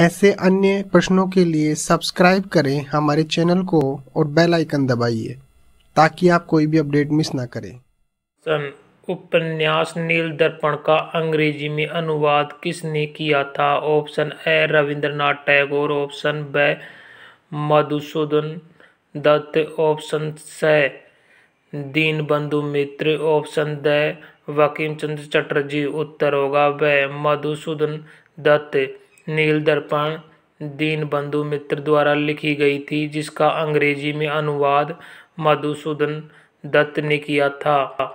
ऐसे अन्य प्रश्नों के लिए सब्सक्राइब करें हमारे चैनल को और बेल आइकन दबाइए ताकि आप कोई भी अपडेट मिस ना करें सन उपन्यास नील दर्पण का अंग्रेजी में अनुवाद किसने किया था option A Rabindranath Tagore option ब मधुसूदन दत्त ऑप्शन स दीन बंधु मित्र ऑप्शन द वकीम चंद्र चटर्जी उत्तर होगा व मधुसूदन दत्त नील दर्पण दीनबंधु मित्र द्वारा लिखी गई थी जिसका अंग्रेजी में अनुवाद मधुसूदन दत्त ने किया था